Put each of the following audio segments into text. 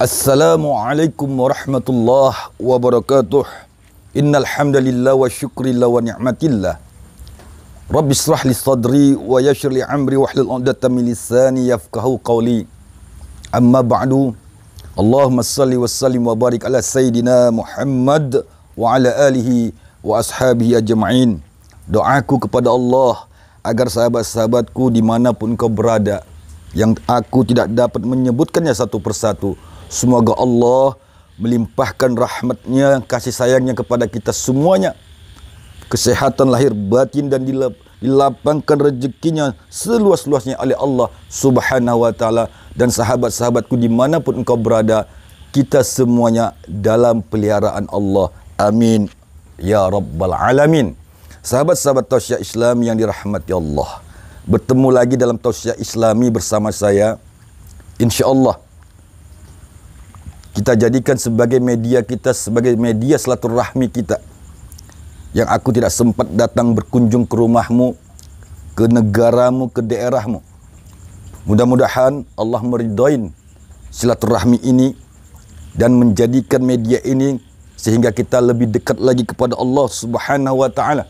السلام عليكم ورحمة الله وبركاته إن الحمد لله وشكر لله ونعمة الله رب اشرح لي صدري ويشر لي عمري واحلل عقدة من لساني يفقه قولي أما بعد اللهم صل وسلم وبارك على سيدنا محمد وعلى آله وأصحابه أجمعين دعاكو kepada الله agar sahabat-sahabatku dimanapun kau berada yang aku tidak dapat menyebutkannya satu persatu Semoga Allah melimpahkan rahmatnya kasih sayangnya kepada kita semuanya. Kesehatan lahir batin dan dilap dilapangkan rezekinya seluas-luasnya oleh Allah subhanahu wa ta'ala. Dan sahabat-sahabatku dimanapun engkau berada, kita semuanya dalam peliharaan Allah. Amin. Ya Rabbal Alamin. Sahabat-sahabat Tausia Islam yang dirahmati Allah. Bertemu lagi dalam Tausia Islami bersama saya. InsyaAllah. Allah. Kita jadikan sebagai media kita, sebagai media silaturahmi kita. Yang aku tidak sempat datang berkunjung ke rumahmu, ke negaramu, ke daerahmu. Mudah-mudahan Allah meridoin silaturahmi ini dan menjadikan media ini sehingga kita lebih dekat lagi kepada Allah Subhanahu wa taala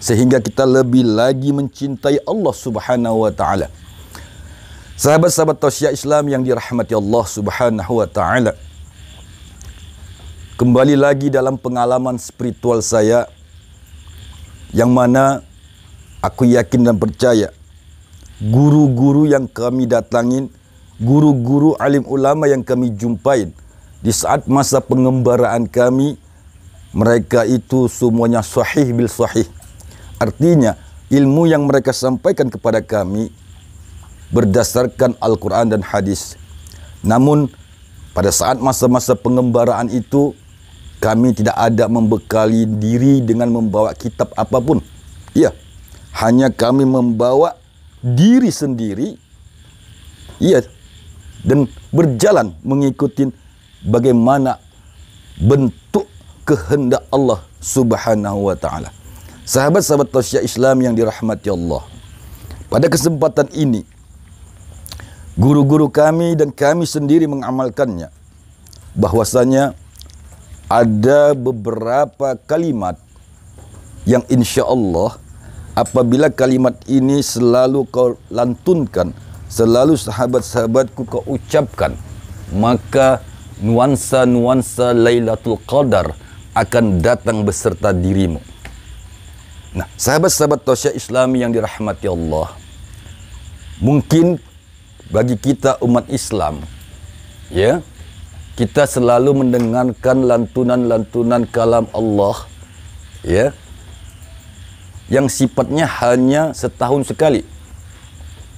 sehingga kita lebih lagi mencintai Allah Subhanahu wa taala. Sahabat-sahabat tausiah Islam yang dirahmati Allah Subhanahu wa taala, kembali lagi dalam pengalaman spiritual saya yang mana aku yakin dan percaya guru-guru yang kami datangin, guru-guru alim ulama yang kami jumpain di saat masa pengembaraan kami mereka itu semuanya sahih bil sahih. Artinya ilmu yang mereka sampaikan kepada kami berdasarkan Al-Quran dan hadis. Namun pada saat masa-masa pengembaraan itu kami tidak ada membekali diri dengan membawa kitab apapun. iya, hanya kami membawa diri sendiri. iya, dan berjalan mengikuti bagaimana bentuk kehendak Allah Subhanahu wa taala. Sahabat-sahabat Tasya Islam yang dirahmati Allah. Pada kesempatan ini guru-guru kami dan kami sendiri mengamalkannya bahwasanya ada beberapa kalimat yang insya Allah apabila kalimat ini selalu kau lantunkan, selalu sahabat-sahabatku kau ucapkan, maka nuansa-nuansa Lailatul Qadar akan datang beserta dirimu. Nah, sahabat-sahabat Tosya Islami yang dirahmati Allah, mungkin bagi kita umat Islam, ya, kita selalu mendengarkan lantunan-lantunan kalam Allah ya yang sifatnya hanya setahun sekali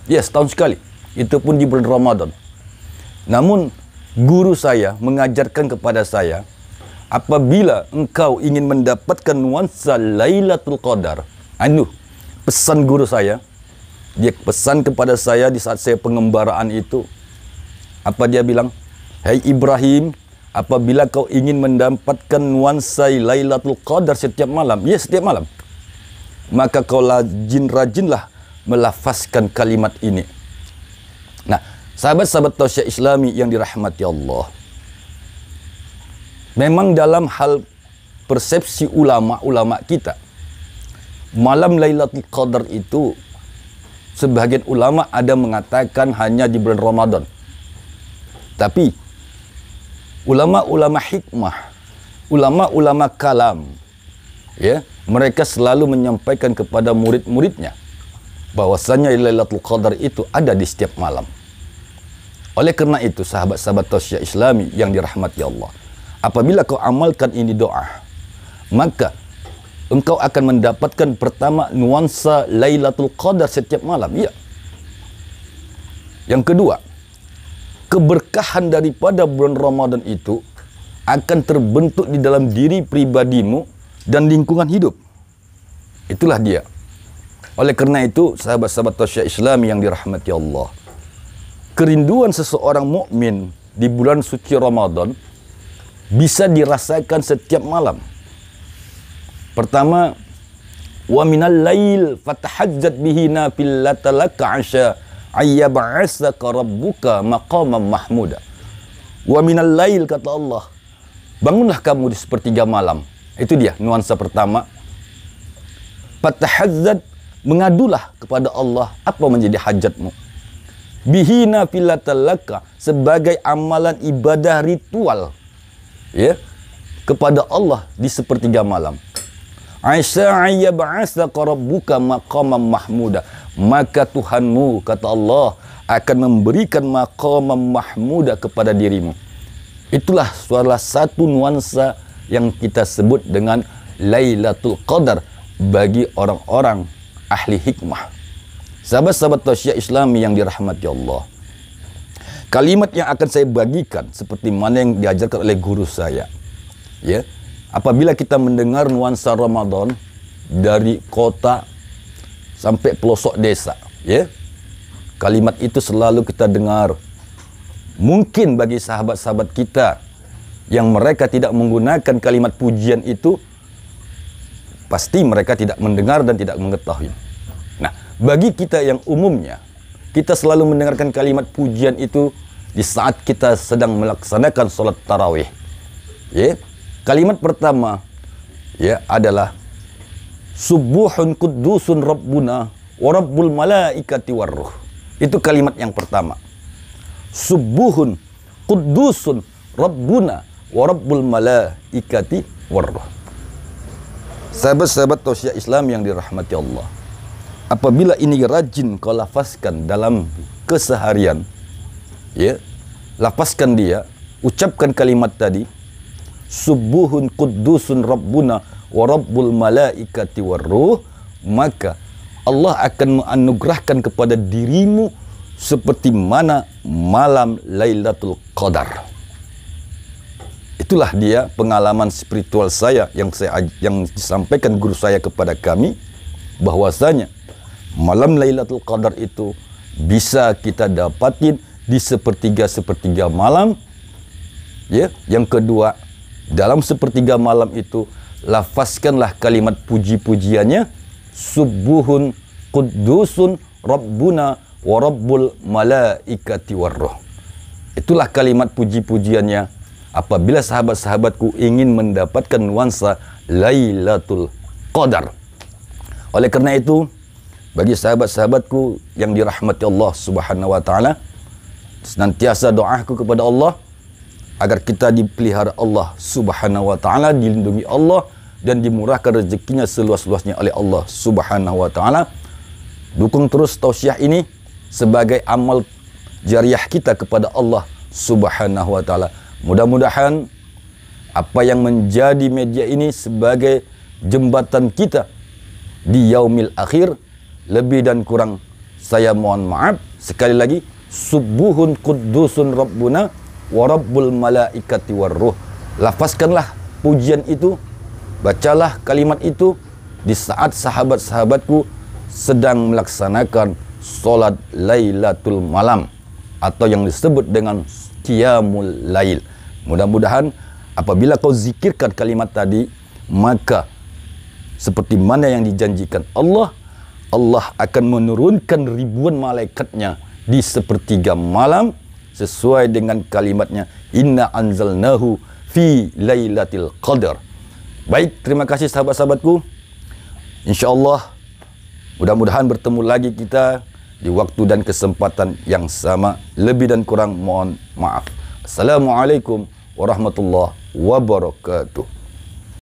ya setahun sekali itu pun di bulan Ramadan namun guru saya mengajarkan kepada saya apabila engkau ingin mendapatkan nuansa Lailatul Qadar anu pesan guru saya dia pesan kepada saya di saat saya pengembaraan itu apa dia bilang hey Ibrahim, apabila kau ingin mendapatkan nuansa Lailatul Qadar setiap malam, ya setiap malam, maka kau rajin-rajinlah melafazkan kalimat ini. Nah, sahabat-sahabat tausiah Islami yang dirahmati Allah. Memang dalam hal persepsi ulama-ulama kita, malam Lailatul Qadar itu sebagian ulama ada mengatakan hanya di bulan Ramadan. Tapi ulama-ulama hikmah, ulama-ulama kalam, ya, mereka selalu menyampaikan kepada murid-muridnya bahwasanya Lailatul Qadar itu ada di setiap malam. Oleh karena itu, sahabat-sahabat Tasya Islami yang dirahmati Allah, apabila kau amalkan ini doa, maka engkau akan mendapatkan pertama nuansa Lailatul Qadar setiap malam. Ya. Yang kedua, keberkahan daripada bulan Ramadan itu akan terbentuk di dalam diri pribadimu dan lingkungan hidup. Itulah dia. Oleh karena itu, sahabat-sahabat tasya Islam yang dirahmati Allah, kerinduan seseorang mukmin di bulan suci Ramadan bisa dirasakan setiap malam. Pertama, wa minal lail fatahajjat bihi nafillatalaka 'asya ayyab'asaka rabbuka maqaman mahmuda wa minal lail kata Allah bangunlah kamu di sepertiga malam itu dia nuansa pertama fatahazzat mengadulah kepada Allah apa menjadi hajatmu bihina filatalaka sebagai amalan ibadah ritual ya kepada Allah di sepertiga malam Aisyah ayyab'asaka rabbuka maqaman mahmuda maka Tuhanmu kata Allah akan memberikan maqam mahmuda kepada dirimu. Itulah suara satu nuansa yang kita sebut dengan Lailatul Qadar bagi orang-orang ahli hikmah. Sahabat-sahabat tasya Islami yang dirahmati Allah. Kalimat yang akan saya bagikan seperti mana yang diajarkan oleh guru saya. Ya. Apabila kita mendengar nuansa Ramadan dari kota sampai pelosok desa. Ya. Kalimat itu selalu kita dengar. Mungkin bagi sahabat-sahabat kita yang mereka tidak menggunakan kalimat pujian itu, pasti mereka tidak mendengar dan tidak mengetahui. Nah, bagi kita yang umumnya, kita selalu mendengarkan kalimat pujian itu di saat kita sedang melaksanakan sholat tarawih. Ya, kalimat pertama ya adalah Subuhun kudusun Rabbuna wa Rabbul malaikati warruh. Itu kalimat yang pertama. Subuhun kudusun Rabbuna wa Rabbul malaikati warruh. Sahabat-sahabat tausiah Islam yang dirahmati Allah. Apabila ini rajin kau lafazkan dalam keseharian, ya, lafazkan dia, ucapkan kalimat tadi, subuhun kudusun rabbuna wa rabbul malaikati warruh maka Allah akan menganugerahkan kepada dirimu seperti mana malam Lailatul Qadar. Itulah dia pengalaman spiritual saya yang saya yang disampaikan guru saya kepada kami bahwasanya malam Lailatul Qadar itu bisa kita dapatin di sepertiga sepertiga malam ya yang kedua dalam sepertiga malam itu, lafazkanlah kalimat puji-pujiannya, Subuhun kudusun Rabbuna wa Rabbul Malaikati Warroh. Itulah kalimat puji-pujiannya apabila sahabat-sahabatku ingin mendapatkan nuansa Lailatul Qadar. Oleh karena itu, bagi sahabat-sahabatku yang dirahmati Allah Subhanahu wa taala, senantiasa doaku kepada Allah agar kita dipelihara Allah Subhanahu wa taala, dilindungi Allah dan dimurahkan rezekinya seluas-luasnya oleh Allah Subhanahu wa taala. Dukung terus tausiah ini sebagai amal jariah kita kepada Allah Subhanahu wa taala. Mudah-mudahan apa yang menjadi media ini sebagai jembatan kita di yaumil akhir lebih dan kurang saya mohon maaf sekali lagi subuhun kudusun rabbuna warabbul malaikati warruh lafazkanlah pujian itu bacalah kalimat itu di saat sahabat-sahabatku sedang melaksanakan solat Lailatul Malam atau yang disebut dengan Qiyamul Lail. Mudah-mudahan apabila kau zikirkan kalimat tadi, maka seperti mana yang dijanjikan Allah, Allah akan menurunkan ribuan malaikatnya di sepertiga malam sesuai dengan kalimatnya inna anzalnahu fi lailatul qadar. Baik, terima kasih sahabat-sahabatku. Insyaallah mudah-mudahan bertemu lagi kita di waktu dan kesempatan yang sama. Lebih dan kurang mohon maaf. Assalamualaikum warahmatullahi wabarakatuh.